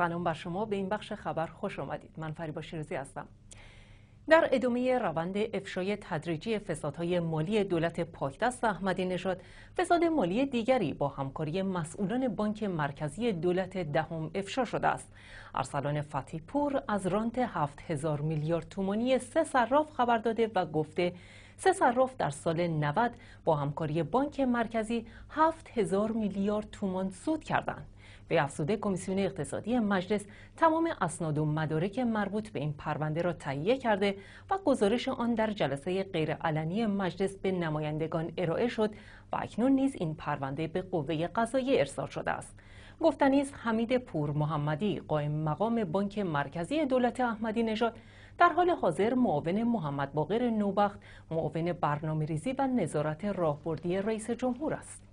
سلام بر شما به این بخش خبر خوش آمدید من فریبا شیرزی هستم در ادامه روند افشای تدریجی فسادهای مالی دولت پاکدست احمدی نژاد فساد مالی دیگری با همکاری مسئولان بانک مرکزی دولت دهم افشا شده است ارسلان فتیپور پور از رانت 7000 میلیارد تومانی سه صراف خبر داده و گفته سه صراف در سال 90 با همکاری بانک مرکزی 7000 میلیارد تومان سود کردند به افزوده کمیسیون اقتصادی مجلس تمام اسناد و مدارک مربوط به این پرونده را تهیه کرده و گزارش آن در جلسه غیرعلنی مجلس به نمایندگان ارائه شد و اکنون نیز این پرونده به قوه قضایی ارسال شده است گفتنیز حمید پور محمدی قائم مقام بانک مرکزی دولت احمدی نژاد در حال حاضر معاون محمد باقر نوبخت معاون برنامه ریزی و نظارت راهبردی رئیس جمهور است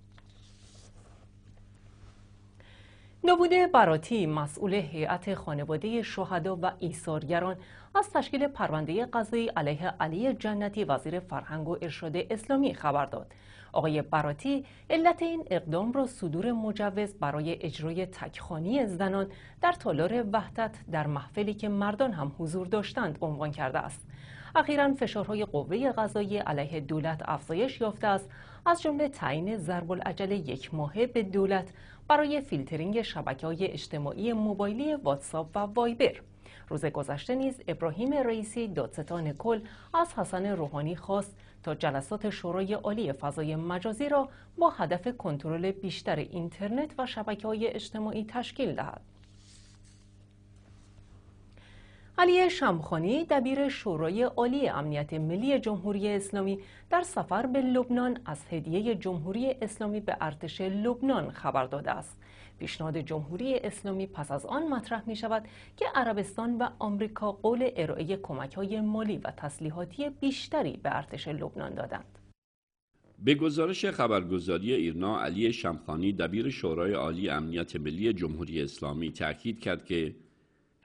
نبوده براتی مسئول هیئت خانواده شهدا و ایثارگران از تشکیل پرونده قضایی علیه علی جنتی وزیر فرهنگ و ارشاد اسلامی خبر داد آقای براتی علت این اقدام را صدور مجوز برای اجرای تکخانی زنان در تالار وحدت در محفلی که مردان هم حضور داشتند عنوان کرده است اخیرا فشارهای قوه قضایی علیه دولت افزایش یافته است از جمله تعیین ضرب یک ماهه به دولت برای فیلترینگ شبکه های اجتماعی موبایلی واتساپ و وایبر روز گذشته نیز ابراهیم رئیسی دادستان کل از حسن روحانی خواست تا جلسات شورای عالی فضای مجازی را با هدف کنترل بیشتر اینترنت و شبکه های اجتماعی تشکیل دهد. علی شمخانی دبیر شورای عالی امنیت ملی جمهوری اسلامی در سفر به لبنان از هدیه جمهوری اسلامی به ارتش لبنان خبر داده است. پیشنهاد جمهوری اسلامی پس از آن مطرح می شود که عربستان و آمریکا قول ارائه کمک های مالی و تسلیحاتی بیشتری به ارتش لبنان دادند. به گزارش خبرگزاری ایرنا علی شمخانی دبیر شورای عالی امنیت ملی جمهوری اسلامی تاکید کرد که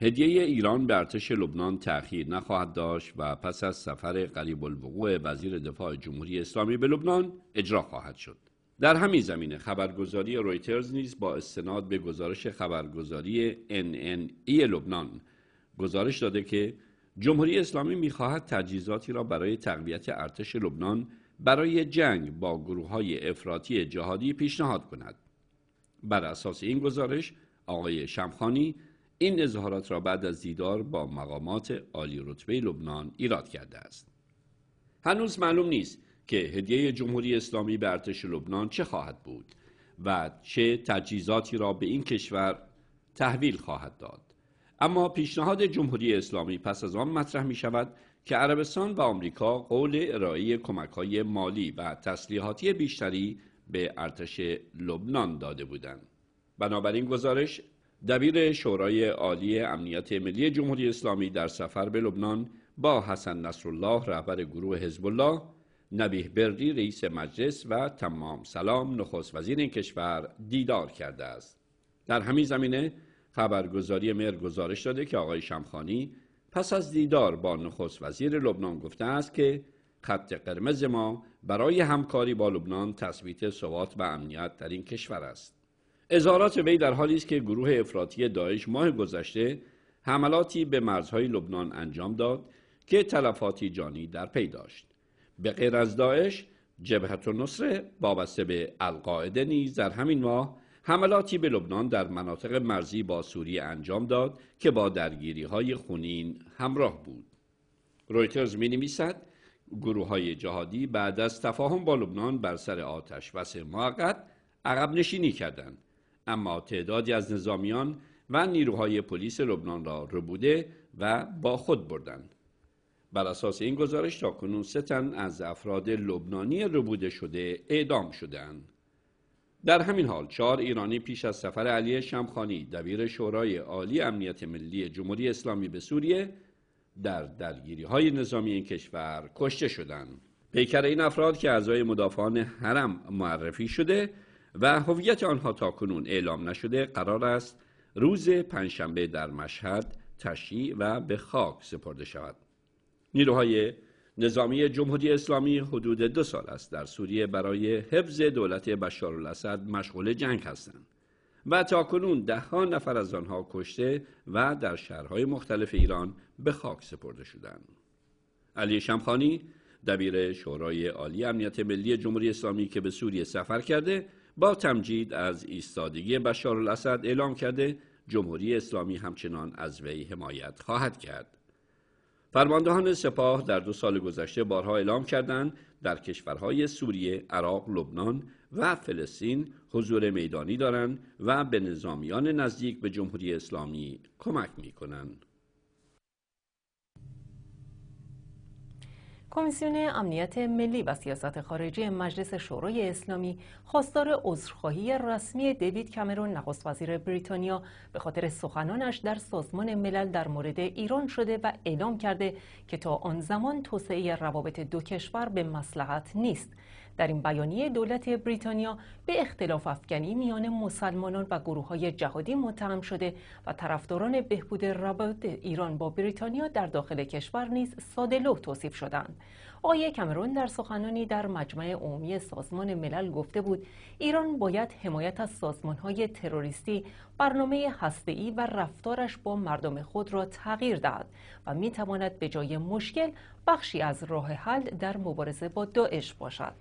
هدیه ایران به ارتش لبنان تأخیر نخواهد داشت و پس از سفر قریب الوقوع وزیر دفاع جمهوری اسلامی به لبنان اجرا خواهد شد. در همین زمینه خبرگزاری رویترز نیز با استناد به گزارش خبرگزاری NNE لبنان گزارش داده که جمهوری اسلامی میخواهد تجهیزاتی را برای تقویت ارتش لبنان برای جنگ با گروه های افراطی جهادی پیشنهاد کند. بر اساس این گزارش آقای شمخانی این اظهارات را بعد از دیدار با مقامات عالی رتبه لبنان ایراد کرده است هنوز معلوم نیست که هدیه جمهوری اسلامی به ارتش لبنان چه خواهد بود و چه تجهیزاتی را به این کشور تحویل خواهد داد اما پیشنهاد جمهوری اسلامی پس از آن مطرح می شود که عربستان و آمریکا قول ارائه کمک های مالی و تسلیحاتی بیشتری به ارتش لبنان داده بودند. بنابراین گزارش دبیر شورای عالی امنیت ملی جمهوری اسلامی در سفر به لبنان با حسن نصرالله رهبر گروه حزب الله نبیه بردی رئیس مجلس و تمام سلام نخست وزیر این کشور دیدار کرده است در همین زمینه خبرگزاری مهر گزارش داده که آقای شمخانی پس از دیدار با نخست وزیر لبنان گفته است که خط قرمز ما برای همکاری با لبنان تثبیت ثبات و امنیت در این کشور است اظهارات وی در حالی است که گروه افراطی داعش ماه گذشته حملاتی به مرزهای لبنان انجام داد که تلفاتی جانی در پی داشت به غیر از داعش جبهت النصره وابسته به القاعده نیز در همین ماه حملاتی به لبنان در مناطق مرزی با سوریه انجام داد که با درگیری های خونین همراه بود رویترز می نویسد گروه های جهادی بعد از تفاهم با لبنان بر سر آتش بس موقت عقب نشینی کردند اما تعدادی از نظامیان و نیروهای پلیس لبنان را ربوده و با خود بردند. بر اساس این گزارش تاکنون سه تن از افراد لبنانی ربوده شده اعدام شدند. در همین حال چهار ایرانی پیش از سفر علی شمخانی دبیر شورای عالی امنیت ملی جمهوری اسلامی به سوریه در درگیری های نظامی این کشور کشته شدند. پیکر این افراد که اعضای مدافعان حرم معرفی شده و هویت آنها تا کنون اعلام نشده قرار است روز پنجشنبه در مشهد تشیع و به خاک سپرده شود نیروهای نظامی جمهوری اسلامی حدود دو سال است در سوریه برای حفظ دولت بشار الاسد مشغول جنگ هستند و تا کنون ده ها نفر از آنها کشته و در شهرهای مختلف ایران به خاک سپرده شدند. علی شمخانی دبیر شورای عالی امنیت ملی جمهوری اسلامی که به سوریه سفر کرده با تمجید از ایستادگی بشار الاسد اعلام کرده جمهوری اسلامی همچنان از وی حمایت خواهد کرد. فرماندهان سپاه در دو سال گذشته بارها اعلام کردند در کشورهای سوریه، عراق، لبنان و فلسطین حضور میدانی دارند و به نظامیان نزدیک به جمهوری اسلامی کمک می کنند. کمیسیون امنیت ملی و سیاست خارجی مجلس شورای اسلامی خواستار عذرخواهی رسمی دیوید کمرون نخست وزیر بریتانیا به خاطر سخنانش در سازمان ملل در مورد ایران شده و اعلام کرده که تا آن زمان توسعه روابط دو کشور به مسلحت نیست در این بیانیه دولت بریتانیا به اختلاف افکنی میان مسلمانان و گروه های جهادی متهم شده و طرفداران بهبود رابط ایران با بریتانیا در داخل کشور نیز سادلو توصیف شدند. آقای کمرون در سخنانی در مجمع عمومی سازمان ملل گفته بود ایران باید حمایت از سازمان های تروریستی برنامه هسته‌ای و رفتارش با مردم خود را تغییر داد و می تواند به جای مشکل بخشی از راه حل در مبارزه با داعش باشد.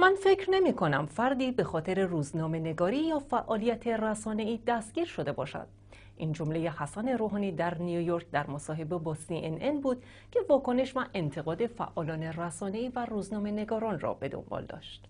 من فکر نمی کنم فردی به خاطر روزنامه نگاری یا فعالیت ای دستگیر شده باشد. این جمله حسن روحانی در نیویورک در مصاحبه با CNN بود که واکنش و انتقاد فعالان رسانه‌ای و روزنامه نگاران را به دنبال داشت.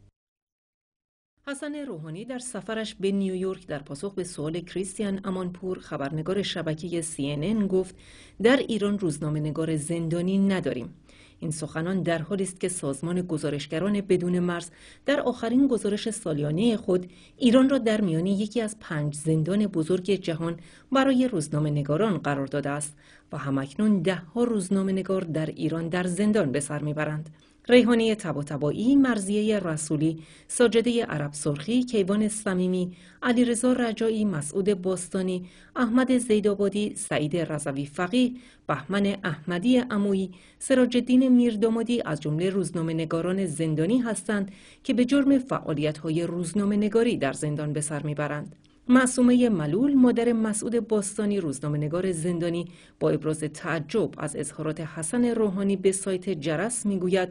حسن روحانی در سفرش به نیویورک در پاسخ به سوال کریستیان امانپور خبرنگار شبکه CNN گفت در ایران روزنامه نگار زندانی نداریم این سخنان در حالی است که سازمان گزارشگران بدون مرز در آخرین گزارش سالیانه خود ایران را در میان یکی از پنج زندان بزرگ جهان برای روزنامه نگاران قرار داده است و همکنون دهها روزنامه نگار در ایران در زندان به سر میبرند. ریحانه تباتبایی، مرزیه رسولی، ساجده عرب سرخی، کیوان صمیمی، علیرضا رجایی، مسعود باستانی، احمد زیدآبادی، سعید رضوی فقی، بهمن احمدی عمویی، سراجدین میردامادی از جمله نگاران زندانی هستند که به جرم فعالیت های روزنامه نگاری در زندان به سر میبرند. معصومه ملول مادر مسعود باستانی نگار زندانی با ابراز تعجب از اظهارات حسن روحانی به سایت جرس میگوید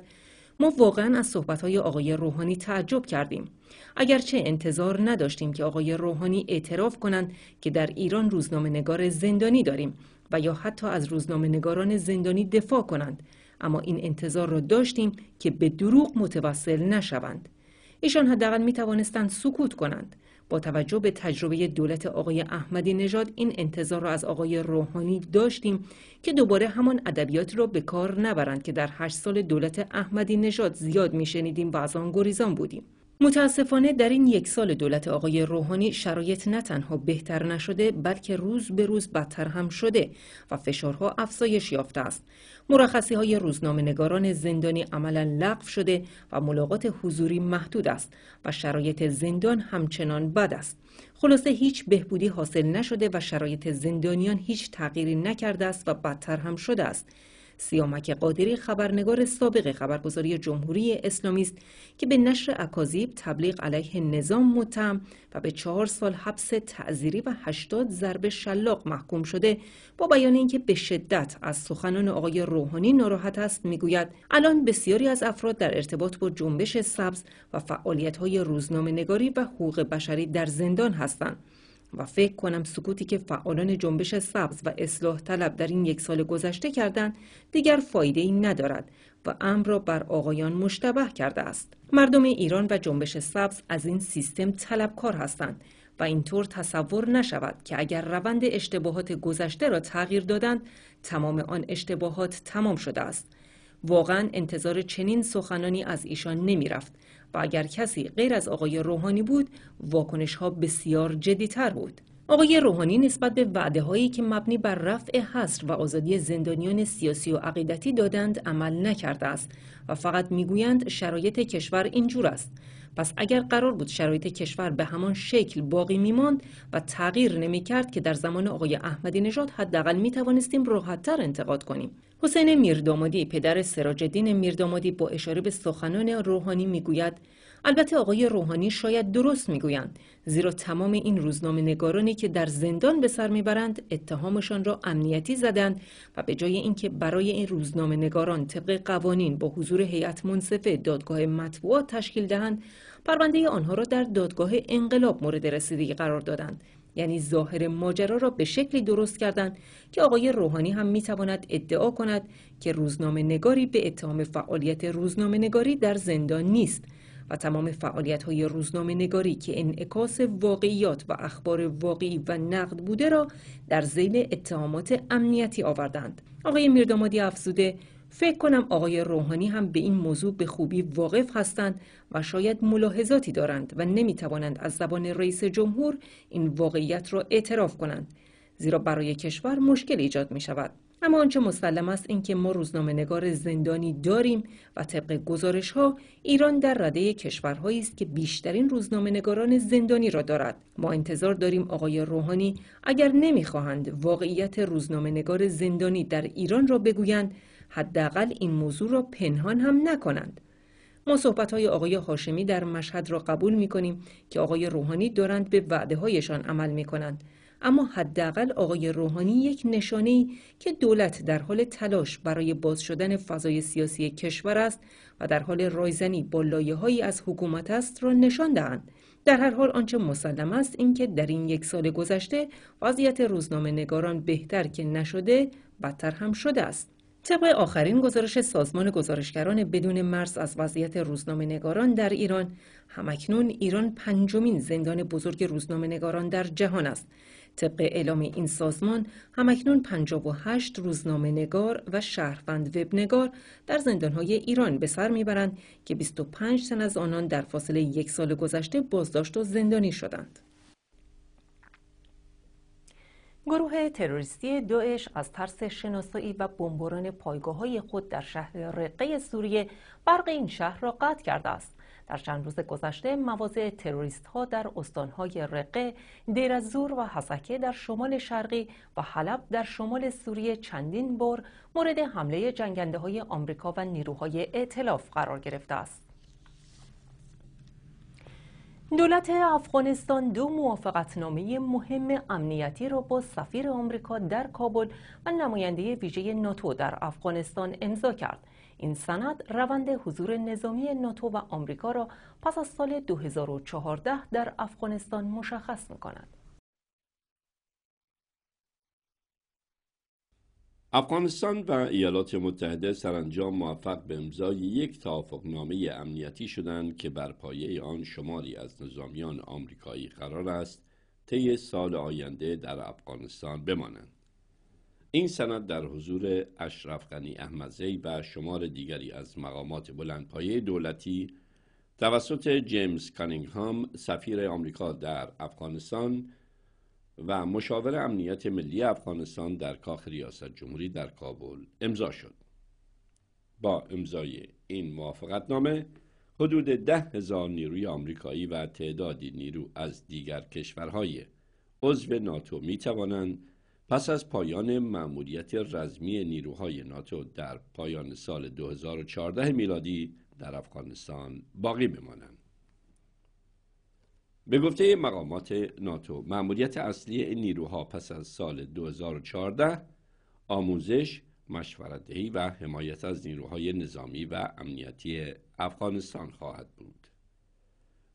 ما واقعا از صحبتهای آقای روحانی تعجب کردیم. اگرچه انتظار نداشتیم که آقای روحانی اعتراف کنند که در ایران روزنامه نگار زندانی داریم و یا حتی از روزنامه نگاران زندانی دفاع کنند اما این انتظار را داشتیم که به دروغ متوسل نشوند ایشان حداقل می توانستند سکوت کنند با توجه به تجربه دولت آقای احمدی نژاد این انتظار را از آقای روحانی داشتیم که دوباره همان ادبیات را به کار نبرند که در هشت سال دولت احمدی نژاد زیاد میشنیدیم و از آن گریزان بودیم متاسفانه در این یک سال دولت آقای روحانی شرایط نه تنها بهتر نشده بلکه روز به روز بدتر هم شده و فشارها افزایش یافته است. مرخصی های روزنامه زندانی عملا لغو شده و ملاقات حضوری محدود است و شرایط زندان همچنان بد است. خلاصه هیچ بهبودی حاصل نشده و شرایط زندانیان هیچ تغییری نکرده است و بدتر هم شده است. سیامک قادری خبرنگار سابق خبرگزاری جمهوری اسلامی است که به نشر اکاذیب تبلیغ علیه نظام متهم و به چهار سال حبس تعذیری و 80 ضرب شلاق محکوم شده با بیان اینکه به شدت از سخنان آقای روحانی ناراحت است میگوید الان بسیاری از افراد در ارتباط با جنبش سبز و فعالیت های روزنامه نگاری و حقوق بشری در زندان هستند و فکر کنم سکوتی که فعالان جنبش سبز و اصلاح طلب در این یک سال گذشته کردند دیگر فایده ای ندارد و امر را بر آقایان مشتبه کرده است مردم ایران و جنبش سبز از این سیستم طلبکار هستند و اینطور تصور نشود که اگر روند اشتباهات گذشته را تغییر دادند تمام آن اشتباهات تمام شده است واقعا انتظار چنین سخنانی از ایشان نمیرفت و اگر کسی غیر از آقای روحانی بود واکنش ها بسیار تر بود آقای روحانی نسبت به وعده هایی که مبنی بر رفع حصر و آزادی زندانیان سیاسی و عقیدتی دادند عمل نکرده است و فقط میگویند شرایط کشور اینجور است پس اگر قرار بود شرایط کشور به همان شکل باقی میماند و تغییر نمیکرد که در زمان آقای احمدی نژاد حداقل می توانستیم راحتتر انتقاد کنیم حسین میردامادی پدر سراجدین میردامادی با اشاره به سخنان روحانی میگوید البته آقای روحانی شاید درست میگویند زیرا تمام این روزنامه نگارانی که در زندان به سر میبرند اتهامشان را امنیتی زدند و به جای اینکه برای این روزنامه نگاران طبق قوانین با حضور هیئت منصفه دادگاه مطبوعات تشکیل دهند پرونده آنها را در دادگاه انقلاب مورد رسیدگی قرار دادند یعنی ظاهر ماجرا را به شکلی درست کردند که آقای روحانی هم میتواند ادعا کند که روزنامه نگاری به اتهام فعالیت روزنامه نگاری در زندان نیست و تمام فعالیت های روزنامه نگاری که انعکاس واقعیات و اخبار واقعی و نقد بوده را در زیل اتهامات امنیتی آوردند آقای میردامادی افزوده فکر کنم آقای روحانی هم به این موضوع به خوبی واقف هستند و شاید ملاحظاتی دارند و نمی توانند از زبان رئیس جمهور این واقعیت را اعتراف کنند زیرا برای کشور مشکل ایجاد می شود اما آنچه مسلم است اینکه ما روزنامه نگار زندانی داریم و طبق گزارش ها ایران در رده کشورهایی است که بیشترین روزنامه نگاران زندانی را دارد ما انتظار داریم آقای روحانی اگر نمیخواهند واقعیت روزنامه نگار زندانی در ایران را بگویند حداقل این موضوع را پنهان هم نکنند ما صحبت های آقای هاشمی در مشهد را قبول می کنیم که آقای روحانی دارند به وعده هایشان عمل می اما حداقل آقای روحانی یک نشانه که دولت در حال تلاش برای باز شدن فضای سیاسی کشور است و در حال رایزنی با لایههایی از حکومت است را نشان دهند در هر حال آنچه مسلم است اینکه در این یک سال گذشته وضعیت روزنامه نگاران بهتر که نشده بدتر هم شده است طبق آخرین گزارش سازمان گزارشگران بدون مرز از وضعیت روزنامه نگاران در ایران همکنون ایران پنجمین زندان بزرگ روزنامه نگاران در جهان است طبق اعلام این سازمان همکنون 58 روزنامه نگار و شهروند وبنگار در زندانهای ایران به سر میبرند که 25 تن از آنان در فاصله یک سال گذشته بازداشت و زندانی شدند. گروه تروریستی داعش از ترس شناسایی و بمباران پایگاه های خود در شهر رقه سوریه برق این شهر را قطع کرده است. در چند روز گذشته مواضع تروریست ها در استانهای رقه، دیرزور و حسکه در شمال شرقی و حلب در شمال سوریه چندین بار مورد حمله جنگنده های آمریکا و نیروهای اعتلاف قرار گرفته است. دولت افغانستان دو موافقتنامه مهم امنیتی را با سفیر آمریکا در کابل و نماینده ویژه ناتو در افغانستان امضا کرد این سند روند حضور نظامی ناتو و آمریکا را پس از سال 2014 در افغانستان مشخص می افغانستان و ایالات متحده سرانجام موفق به امضای یک توافقنامه امنیتی شدند که بر پایه آن شماری از نظامیان آمریکایی قرار است طی سال آینده در افغانستان بمانند. این سند در حضور اشرف غنی احمدزی و شمار دیگری از مقامات بلندپایه دولتی توسط جیمز کانینگهام سفیر آمریکا در افغانستان و مشاور امنیت ملی افغانستان در کاخ ریاست جمهوری در کابل امضا شد با امضای این نامه، حدود ده هزار نیروی آمریکایی و تعدادی نیرو از دیگر کشورهای عضو ناتو می توانند پس از پایان مأموریت رزمی نیروهای ناتو در پایان سال 2014 میلادی در افغانستان باقی بمانند. به گفته مقامات ناتو مأموریت اصلی این نیروها پس از سال 2014 آموزش، مشورتهی و حمایت از نیروهای نظامی و امنیتی افغانستان خواهد بود.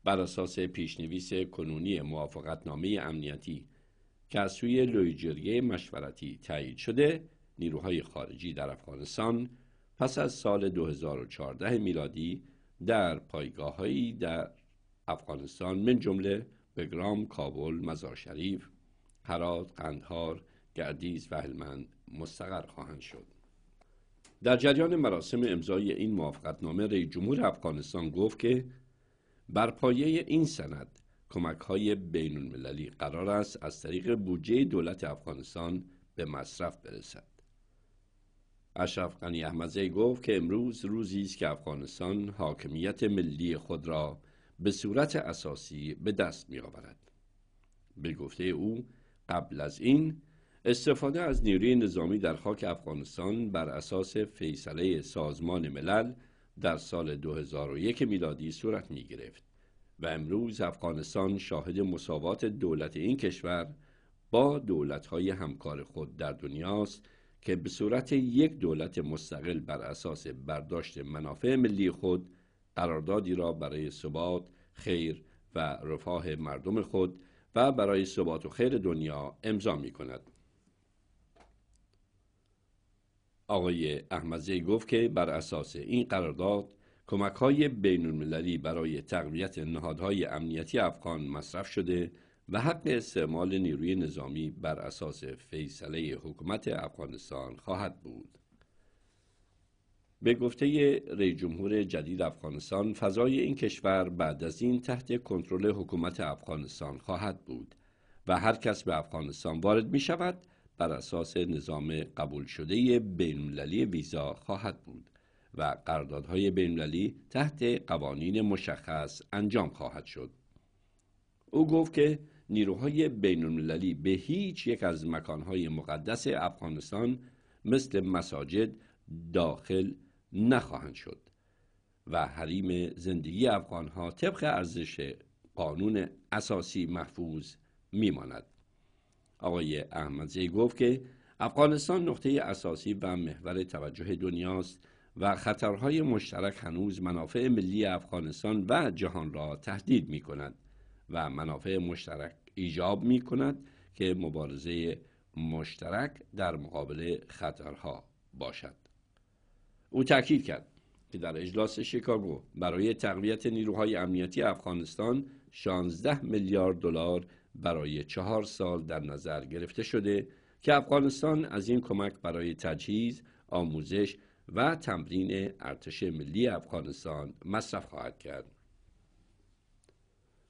بر اساس پیشنویس کنونی موافقتنامه امنیتی که از سوی لویجریه مشورتی تایید شده نیروهای خارجی در افغانستان پس از سال 2014 میلادی در پایگاههایی در افغانستان من جمله بگرام، کابل، مزار شریف، هرات، قندهار، گردیز و هلمند مستقر خواهند شد. در جریان مراسم امضای این موافقتنامه رئیس جمهور افغانستان گفت که بر پایه این سند کمک های بین المللی قرار است از طریق بودجه دولت افغانستان به مصرف برسد. اشرف غنی احمدزی گفت که امروز روزی است که افغانستان حاکمیت ملی خود را به صورت اساسی به دست می آورد. به گفته او قبل از این استفاده از نیروی نظامی در خاک افغانستان بر اساس فیصله سازمان ملل در سال 2001 میلادی صورت می گرفت. و امروز افغانستان شاهد مساوات دولت این کشور با دولتهای همکار خود در دنیاست که به صورت یک دولت مستقل بر اساس برداشت منافع ملی خود قراردادی را برای ثبات، خیر و رفاه مردم خود و برای ثبات و خیر دنیا امضا می کند. آقای احمدزی گفت که بر اساس این قرارداد کمک های بین المللی برای تقویت نهادهای امنیتی افغان مصرف شده و حق استعمال نیروی نظامی بر اساس فیصله حکومت افغانستان خواهد بود. به گفته ری جمهور جدید افغانستان فضای این کشور بعد از این تحت کنترل حکومت افغانستان خواهد بود و هر کس به افغانستان وارد می شود بر اساس نظام قبول شده بین ویزا خواهد بود. و قراردادهای بینالمللی تحت قوانین مشخص انجام خواهد شد او گفت که نیروهای بینالمللی به هیچ یک از مکانهای مقدس افغانستان مثل مساجد داخل نخواهند شد و حریم زندگی افغانها طبق ارزش قانون اساسی محفوظ میماند آقای احمدزی گفت که افغانستان نقطه اساسی و محور توجه دنیاست و خطرهای مشترک هنوز منافع ملی افغانستان و جهان را تهدید می کند و منافع مشترک ایجاب می کند که مبارزه مشترک در مقابل خطرها باشد او تاکید کرد که در اجلاس شیکاگو برای تقویت نیروهای امنیتی افغانستان 16 میلیارد دلار برای چهار سال در نظر گرفته شده که افغانستان از این کمک برای تجهیز، آموزش و تمرین ارتش ملی افغانستان مصرف خواهد کرد.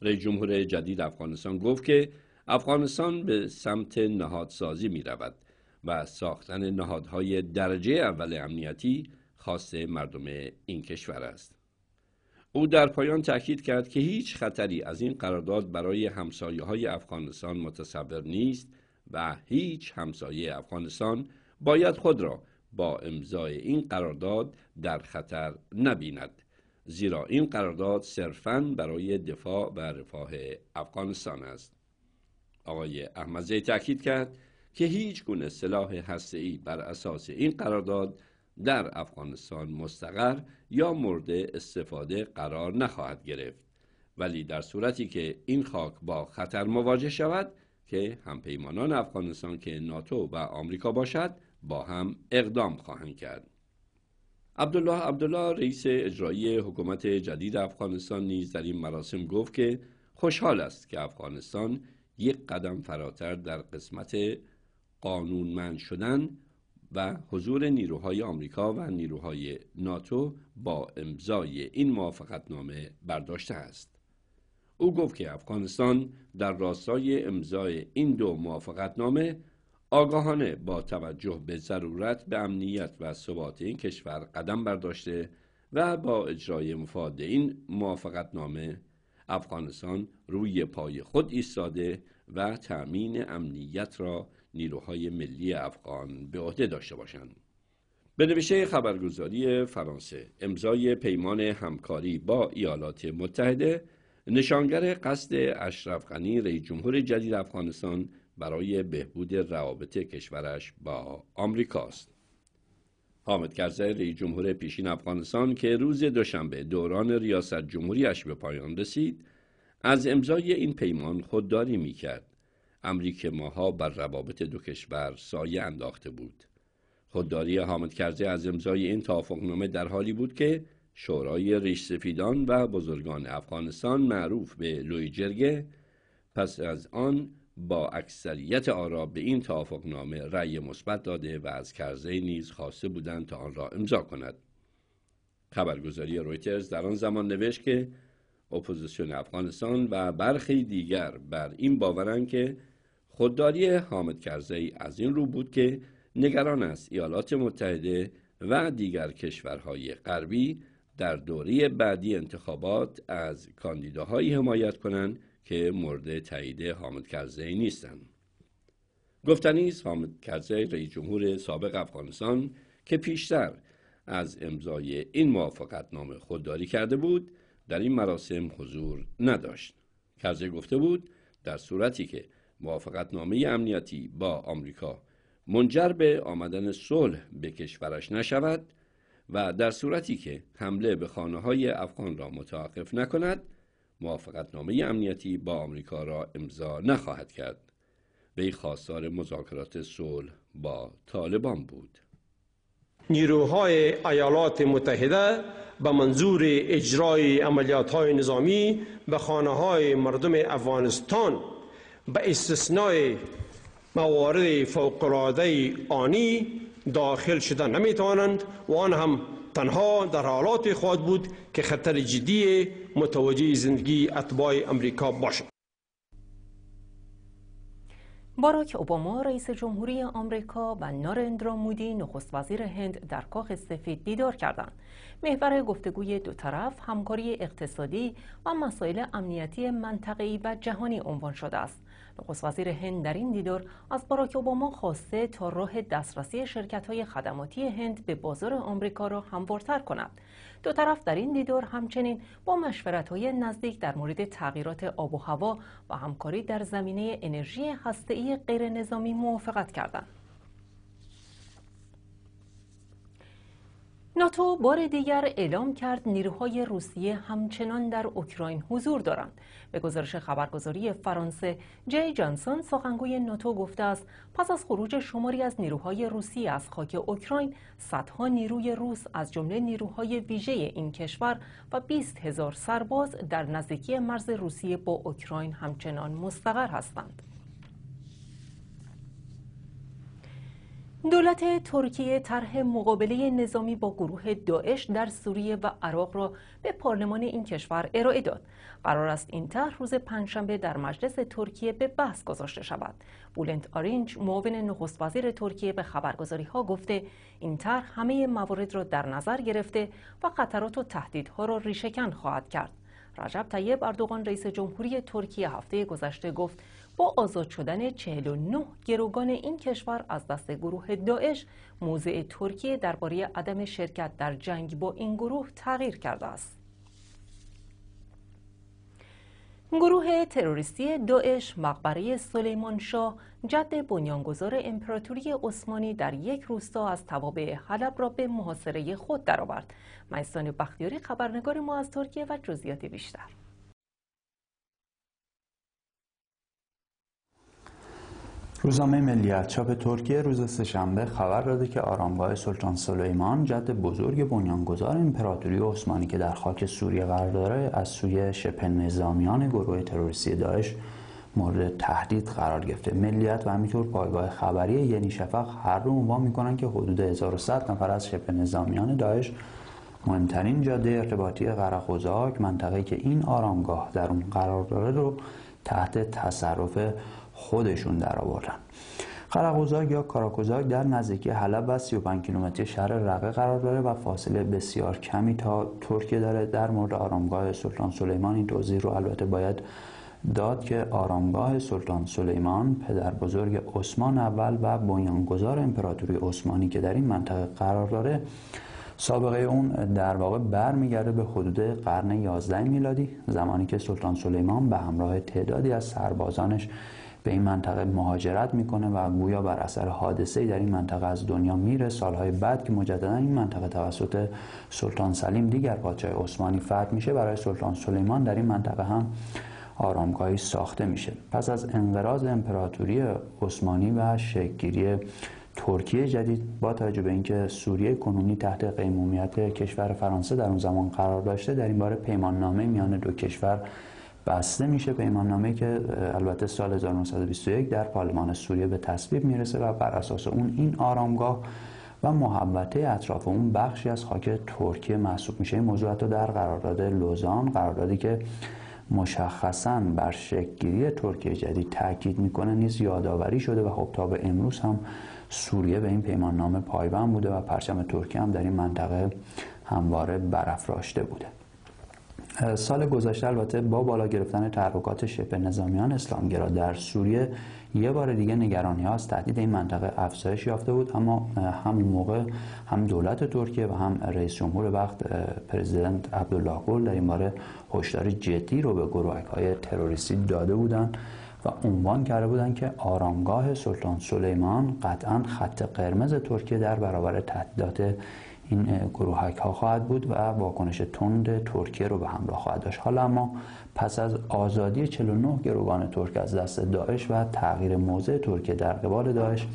رئیس جمهور جدید افغانستان گفت که افغانستان به سمت نهادسازی می رود و ساختن نهادهای درجه اول امنیتی خاص مردم این کشور است. او در پایان تاکید کرد که هیچ خطری از این قرارداد برای همسایه های افغانستان متصور نیست و هیچ همسایه افغانستان باید خود را با امضای این قرارداد در خطر نبیند زیرا این قرارداد صرفا برای دفاع و رفاه افغانستان است آقای زی تاکید کرد که هیچ گونه سلاح هسته‌ای بر اساس این قرارداد در افغانستان مستقر یا مورد استفاده قرار نخواهد گرفت ولی در صورتی که این خاک با خطر مواجه شود که همپیمانان افغانستان که ناتو و آمریکا باشد با هم اقدام خواهند کرد عبدالله عبدالله رئیس اجرایی حکومت جدید افغانستان نیز در این مراسم گفت که خوشحال است که افغانستان یک قدم فراتر در قسمت قانونمند شدن و حضور نیروهای آمریکا و نیروهای ناتو با امضای این موافقتنامه برداشته است او گفت که افغانستان در راستای امضای این دو موافقتنامه آگاهانه با توجه به ضرورت به امنیت و ثبات این کشور قدم برداشته و با اجرای مفاد این موافقت نامه افغانستان روی پای خود ایستاده و تأمین امنیت را نیروهای ملی افغان به عهده داشته باشند. به نوشه خبرگزاری فرانسه امضای پیمان همکاری با ایالات متحده نشانگر قصد اشرف غنی رئیس جمهور جدید افغانستان برای بهبود روابط کشورش با آمریکاست. حامد کرزی رئیس جمهور پیشین افغانستان که روز دوشنبه دوران ریاست جمهوریش به پایان رسید از امضای این پیمان خودداری می کرد. امریک ماها بر روابط دو کشور سایه انداخته بود. خودداری حامد کرزی از امضای این توافقنامه در حالی بود که شورای ریش سفیدان و بزرگان افغانستان معروف به لوی جرگه پس از آن با اکثریت آرا به این توافقنامه رأی مثبت داده و از کرزی نیز خواسته بودند تا آن را امضا کند خبرگزاری رویترز در آن زمان نوشت که اپوزیسیون افغانستان و برخی دیگر بر این باورند که خودداری حامد کرزی از این رو بود که نگران است ایالات متحده و دیگر کشورهای غربی در دوره بعدی انتخابات از کاندیداهایی حمایت کنند که مورد تایید حامد کرزی نیستند گفتنی است حامد کرزی رئیس جمهور سابق افغانستان که پیشتر از امضای این موافقتنامه خودداری کرده بود در این مراسم حضور نداشت کرزی گفته بود در صورتی که نامه امنیتی با آمریکا منجر به آمدن صلح به کشورش نشود و در صورتی که حمله به خانه های افغان را متوقف نکند نامه امنیتی با آمریکا را امضا نخواهد کرد وی خواستار مذاکرات صلح با طالبان بود نیروهای ایالات متحده به منظور اجرای عملیات های نظامی به خانه های مردم افغانستان به استثنای موارد فوقالعاده آنی داخل شده نمی توانند و آن هم تنها در حالات خود بود که خطر جدی متوجه زندگی اتباع امریکا باشد باراک اوباما رئیس جمهوری آمریکا و نارندرا مودی نخست وزیر هند در کاخ سفید دیدار کردند. محور گفتگوی دو طرف همکاری اقتصادی و مسائل امنیتی منطقه‌ای و جهانی عنوان شده است. نخست وزیر هند در این دیدار از باراک اوباما خواسته تا راه دسترسی شرکت های خدماتی هند به بازار آمریکا را هموارتر کند دو طرف در این دیدار همچنین با مشورت های نزدیک در مورد تغییرات آب و هوا و همکاری در زمینه انرژی غیر نظامی موافقت کردند ناتو بار دیگر اعلام کرد نیروهای روسیه همچنان در اوکراین حضور دارند. به گزارش خبرگزاری فرانسه، جی جانسون سخنگوی ناتو گفته است پس از خروج شماری از نیروهای روسی از خاک اوکراین، صدها نیروی روس از جمله نیروهای ویژه این کشور و 20 هزار سرباز در نزدیکی مرز روسیه با اوکراین همچنان مستقر هستند. دولت ترکیه طرح مقابله نظامی با گروه داعش در سوریه و عراق را به پارلمان این کشور ارائه داد. قرار است این طرح روز پنجشنبه در مجلس ترکیه به بحث گذاشته شود. بولند آرینج معاون نخست وزیر ترکیه به خبرگزاری ها گفته این طرح همه موارد را در نظر گرفته و خطرات و تهدیدها را ریشهکن خواهد کرد. رجب طیب اردوغان رئیس جمهوری ترکیه هفته گذشته گفت با آزاد شدن 49 گروگان این کشور از دست گروه داعش موضع ترکیه درباره عدم شرکت در جنگ با این گروه تغییر کرده است گروه تروریستی داعش مقبره سلیمان شاه جد بنیانگذار امپراتوری عثمانی در یک روستا از توابع حلب را به محاصره خود درآورد. میسان بختیاری خبرنگار ما از ترکیه و جزئیات بیشتر روزنامه ملیت چاپ ترکیه روز سهشنبه خبر داده که آرامگاه سلطان سلیمان جد بزرگ بنیانگذار امپراتوری عثمانی که در خاک سوریه قرار داره از سوی شبه نظامیان گروه تروریستی داعش مورد تهدید قرار گرفته ملیت و همینطور پایگاه خبری یعنی شفق هر رو عنوان میکنن که حدود 1100 نفر از شبه نظامیان داعش مهمترین جاده ارتباطی قرقوزاک منطقه که این آرامگاه در اون قرار داره رو تحت تصرف خودشون در آوردن یا کاراکوزاگ در نزدیکی حلب و 35 کیلومتری شهر رقه قرار داره و فاصله بسیار کمی تا ترکیه داره در مورد آرامگاه سلطان سلیمان این توضیح رو البته باید داد که آرامگاه سلطان سلیمان پدر بزرگ عثمان اول و بنیانگذار امپراتوری عثمانی که در این منطقه قرار داره سابقه اون در واقع برمیگرده به حدود قرن 11 میلادی زمانی که سلطان سلیمان به همراه تعدادی از سربازانش به این منطقه مهاجرت میکنه و گویا بر اثر حادثه در این منطقه از دنیا میره سالهای بعد که مجددا این منطقه توسط سلطان سلیم دیگر پادشاه عثمانی فتح میشه برای سلطان سلیمان در این منطقه هم آرامگاهی ساخته میشه پس از انقراض امپراتوری عثمانی و شکگیری ترکیه جدید با توجه به اینکه سوریه کنونی تحت قیمومیت کشور فرانسه در اون زمان قرار داشته در این باره نامه میان دو کشور بسته میشه پیمان نامه که البته سال 1921 در پارلمان سوریه به تصویب میرسه و بر اساس اون این آرامگاه و محبته اطراف اون بخشی از خاک ترکیه محسوب میشه این موضوع حتی در قرارداد لوزان قراردادی که مشخصا بر شکلگیری ترکیه جدید تاکید میکنه نیز یادآوری شده و خب تا به امروز هم سوریه به این پیمان نامه پایبند بوده و پرچم ترکیه هم در این منطقه همواره برافراشته بوده سال گذشته البته با بالا گرفتن تحرکات شبه نظامیان اسلامگرا در سوریه یه بار دیگه نگرانی ها از تهدید این منطقه افزایش یافته بود اما همون موقع هم دولت ترکیه و هم رئیس جمهور وقت پرزیدنت عبدالله گل در این باره هشدار جدی رو به گروهک های تروریستی داده بودند و عنوان کرده بودند که آرامگاه سلطان سلیمان قطعا خط قرمز ترکیه در برابر تهدیدات این گروهک ها خواهد بود و واکنش تند ترکیه رو به همراه خواهد داشت حالا اما پس از آزادی 49 گروگان ترک از دست داعش و تغییر موضع ترکیه در قبال داعش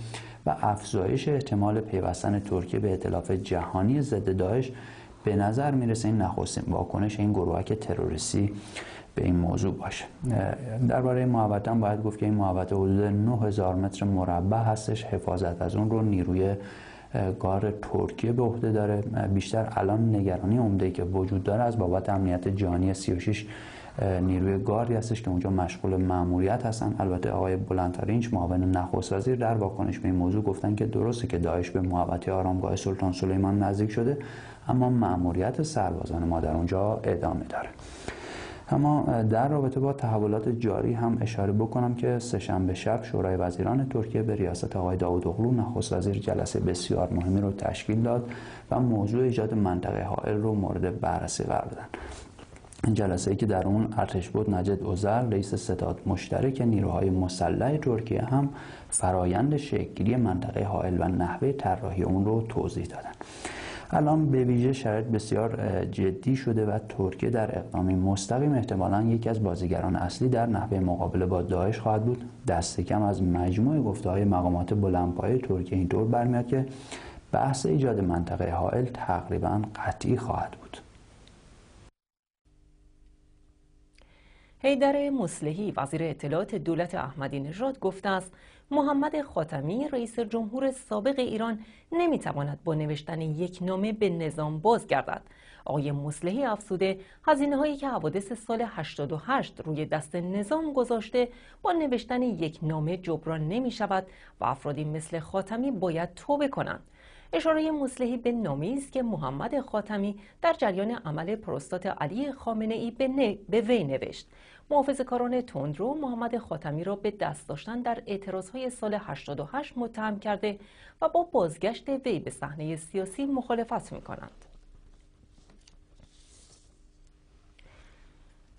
و افزایش احتمال پیوستن ترکیه به اطلاف جهانی ضد داعش به نظر میرسه این نخستین واکنش این گروهک تروریستی به این موضوع باشه درباره محوطه باید گفت که این محوطه حدود 9000 متر مربع هستش حفاظت از اون رو نیروی گار ترکیه به عهده داره بیشتر الان نگرانی عمده که وجود داره از بابت امنیت جهانی 36 نیروی گاری هستش که اونجا مشغول ماموریت هستن البته آقای بلندترینچ معاون نخست وزیر در واکنش به این موضوع گفتن که درسته که داعش به محوطه آرامگاه سلطان سلیمان نزدیک شده اما ماموریت سربازان ما در اونجا ادامه داره اما در رابطه با تحولات جاری هم اشاره بکنم که سهشنبه شب شورای وزیران ترکیه به ریاست آقای اغلو نخست وزیر جلسه بسیار مهمی رو تشکیل داد و موضوع ایجاد منطقه حائل رو مورد بررسی قرار دادن جلسه ای که در اون ارتش بود نجد اوزر رئیس ستاد مشترک نیروهای مسلح ترکیه هم فرایند شکلی منطقه حائل و نحوه طراحی اون رو توضیح دادند. الان به ویژه شرایط بسیار جدی شده و ترکیه در اقدامی مستقیم احتمالا یکی از بازیگران اصلی در نحوه مقابله با داعش خواهد بود دست کم از مجموع گفته های مقامات بلندپایه ترکیه اینطور برمیاد که بحث ایجاد منطقه حائل تقریبا قطعی خواهد بود هیدر مصلحی وزیر اطلاعات دولت احمدی گفته است محمد خاتمی رئیس جمهور سابق ایران نمیتواند با نوشتن یک نامه به نظام بازگردد آقای مسلحی افسوده هزینه هایی که حوادث سال 88 روی دست نظام گذاشته با نوشتن یک نامه جبران نمی شود و افرادی مثل خاتمی باید توبه کنند اشاره مسلحی به است که محمد خاتمی در جریان عمل پروستات علی خامنه ای به, وی نوشت محافظ کاران تندرو محمد خاتمی را به دست داشتن در های سال 88 متهم کرده و با بازگشت وی به صحنه سیاسی مخالفت می کنند.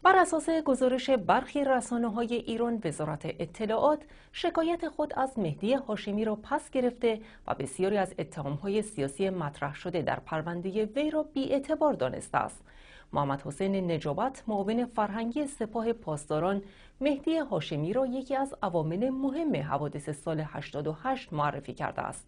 بر اساس گزارش برخی رسانه های ایران وزارت اطلاعات شکایت خود از مهدی هاشمی را پس گرفته و بسیاری از اتهام های سیاسی مطرح شده در پرونده وی را اعتبار دانسته است. محمد حسین نجابت معاون فرهنگی سپاه پاسداران مهدی هاشمی را یکی از عوامل مهم حوادث سال 88 معرفی کرده است.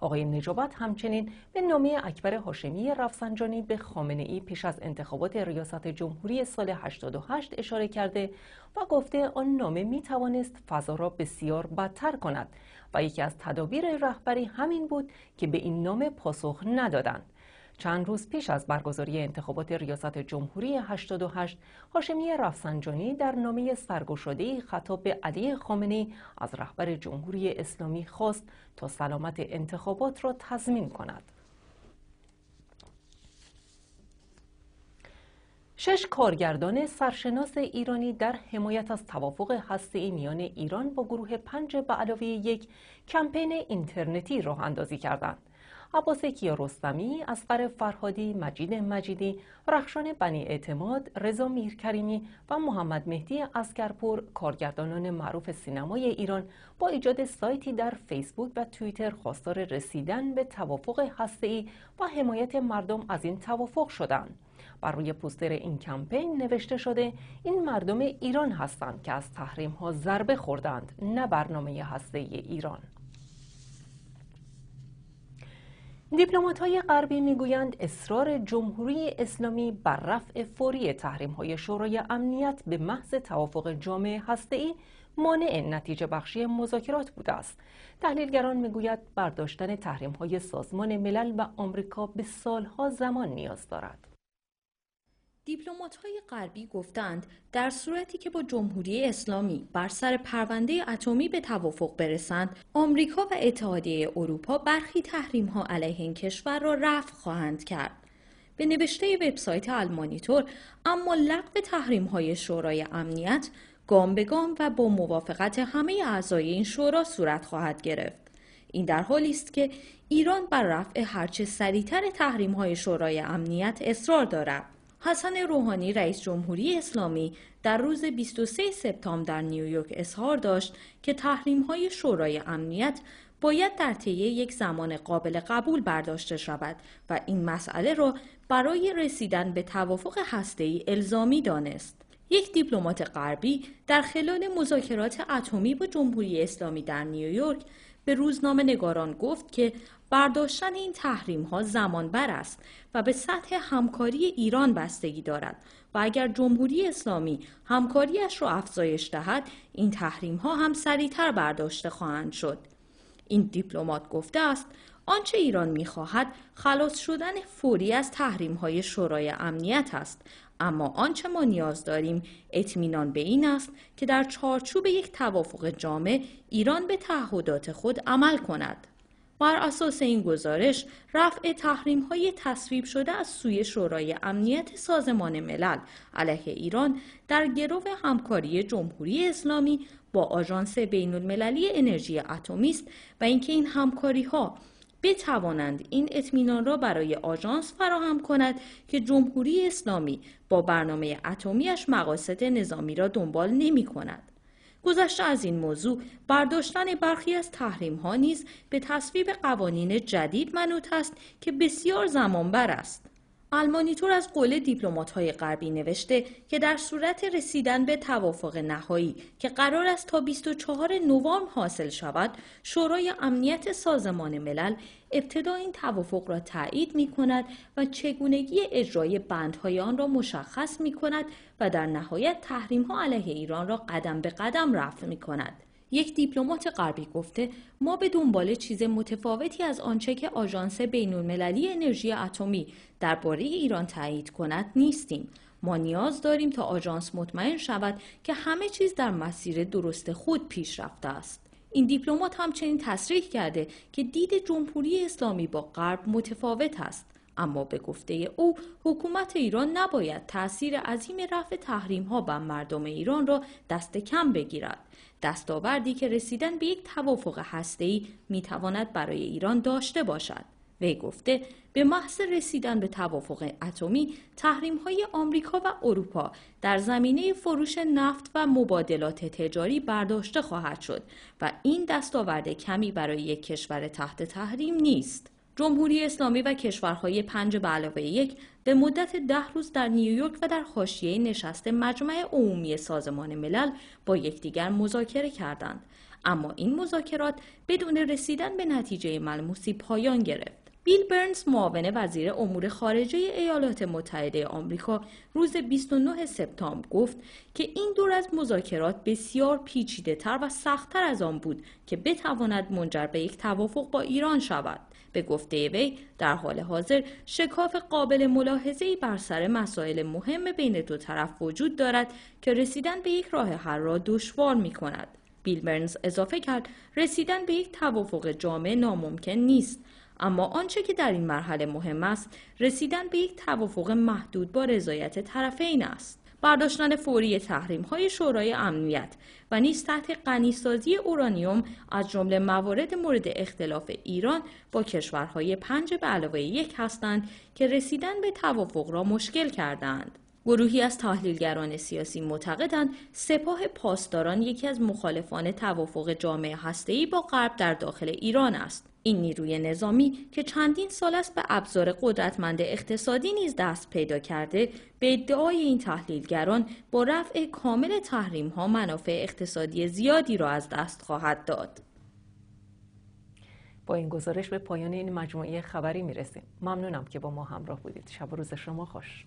آقای نجابت همچنین به نامه اکبر هاشمی رفسنجانی به خامنه ای پیش از انتخابات ریاست جمهوری سال 88 اشاره کرده و گفته آن نامه می توانست فضا را بسیار بدتر کند و یکی از تدابیر رهبری همین بود که به این نامه پاسخ ندادند چند روز پیش از برگزاری انتخابات ریاست جمهوری 88 هاشمی رفسنجانی در نامه سرگشاده‌ای خطاب به علی خامنه‌ای از رهبر جمهوری اسلامی خواست تا سلامت انتخابات را تضمین کند شش کارگردان سرشناس ایرانی در حمایت از توافق هسته‌ای میان ایران با گروه پنج به علاوه یک کمپین اینترنتی راه اندازی کردند. عباس رستمی، اسقر فرهادی، مجید مجیدی، رخشان بنی اعتماد، رضا میرکریمی و محمد مهدی اسکرپور کارگردانان معروف سینمای ایران با ایجاد سایتی در فیسبوک و توییتر خواستار رسیدن به توافق هسته‌ای و حمایت مردم از این توافق شدند. بر روی پوستر این کمپین نوشته شده این مردم ایران هستند که از تحریم ها ضربه خوردند نه برنامه هسته ایران های غربی میگویند اصرار جمهوری اسلامی بر رفع فوری های شورای امنیت به محض توافق جامعه ای مانع نتیجه بخشی مذاکرات بوده است تحلیلگران میگوید برداشتن های سازمان ملل و آمریکا به سالها زمان نیاز دارد دیپلومات های غربی گفتند در صورتی که با جمهوری اسلامی بر سر پرونده اتمی به توافق برسند آمریکا و اتحادیه اروپا برخی تحریم ها علیه این کشور را رفع خواهند کرد به نوشته وبسایت المانیتور اما لغو تحریم های شورای امنیت گام به گام و با موافقت همه اعضای این شورا صورت خواهد گرفت این در حالی است که ایران بر رفع هرچه سریعتر تحریم های شورای امنیت اصرار دارد حسن روحانی رئیس جمهوری اسلامی در روز 23 سپتامبر در نیویورک اظهار داشت که تحریم های شورای امنیت باید در طی یک زمان قابل قبول برداشته شود و این مسئله را برای رسیدن به توافق هسته‌ای الزامی دانست. یک دیپلمات غربی در خلال مذاکرات اتمی با جمهوری اسلامی در نیویورک به روزنامه نگاران گفت که برداشتن این تحریم ها زمان بر است و به سطح همکاری ایران بستگی دارد و اگر جمهوری اسلامی همکاریش را افزایش دهد این تحریم ها هم سریعتر برداشته خواهند شد این دیپلمات گفته است آنچه ایران میخواهد خلاص شدن فوری از تحریم های شورای امنیت است اما آنچه ما نیاز داریم اطمینان به این است که در چارچوب یک توافق جامع ایران به تعهدات خود عمل کند بر اساس این گزارش رفع تحریم های تصویب شده از سوی شورای امنیت سازمان ملل علیه ایران در گرو همکاری جمهوری اسلامی با آژانس بین المللی انرژی اتمی است و اینکه این همکاری ها بتوانند این اطمینان را برای آژانس فراهم کند که جمهوری اسلامی با برنامه اتمیش مقاصد نظامی را دنبال نمی کند. گذشته از این موضوع برداشتن برخی از تحریم ها نیز به تصویب قوانین جدید منوط است که بسیار زمانبر است آلمانیتور از قول های غربی نوشته که در صورت رسیدن به توافق نهایی که قرار است تا 24 نوامبر حاصل شود، شورای امنیت سازمان ملل ابتدا این توافق را تایید می کند و چگونگی اجرای بندهای آن را مشخص می کند و در نهایت تحریم ها علیه ایران را قدم به قدم رفع می کند. یک دیپلمات غربی گفته ما به دنبال چیز متفاوتی از آنچه که آژانس بین‌المللی انرژی اتمی درباره ایران تایید کند نیستیم ما نیاز داریم تا آژانس مطمئن شود که همه چیز در مسیر درست خود پیش رفته است این دیپلمات همچنین تصریح کرده که دید جمهوری اسلامی با غرب متفاوت است اما به گفته او حکومت ایران نباید تاثیر عظیم رفع تحریم ها بر مردم ایران را دست کم بگیرد دستاوردی که رسیدن به یک توافق هسته‌ای میتواند برای ایران داشته باشد وی گفته به محض رسیدن به توافق اتمی تحریم های آمریکا و اروپا در زمینه فروش نفت و مبادلات تجاری برداشته خواهد شد و این دستاورد کمی برای یک کشور تحت تحریم نیست جمهوری اسلامی و کشورهای پنج به علاوه یک به مدت ده روز در نیویورک و در حاشیه نشست مجمع عمومی سازمان ملل با یکدیگر مذاکره کردند اما این مذاکرات بدون رسیدن به نتیجه ملموسی پایان گرفت بیل برنز معاون وزیر امور خارجه ایالات متحده آمریکا روز 29 سپتامبر گفت که این دور از مذاکرات بسیار پیچیده تر و سختتر از آن بود که بتواند منجر به یک توافق با ایران شود به گفته وی در حال حاضر شکاف قابل ملاحظه‌ای بر سر مسائل مهم بین دو طرف وجود دارد که رسیدن به یک راه حل را دشوار می کند. بیل برنز اضافه کرد رسیدن به یک توافق جامع ناممکن نیست اما آنچه که در این مرحله مهم است رسیدن به یک توافق محدود با رضایت طرفین است برداشتن فوری تحریم های شورای امنیت و نیز تحت غنیسازی اورانیوم از جمله موارد مورد اختلاف ایران با کشورهای پنج به علاوه یک هستند که رسیدن به توافق را مشکل کردند. گروهی از تحلیلگران سیاسی معتقدند سپاه پاسداران یکی از مخالفان توافق جامعه هسته‌ای با غرب در داخل ایران است. این نیروی نظامی که چندین سال است به ابزار قدرتمند اقتصادی نیز دست پیدا کرده به ادعای این تحلیلگران با رفع کامل تحریم ها منافع اقتصادی زیادی را از دست خواهد داد. با این گزارش به پایان این مجموعه خبری می‌رسیم. ممنونم که با ما همراه بودید شب و روز شما خوش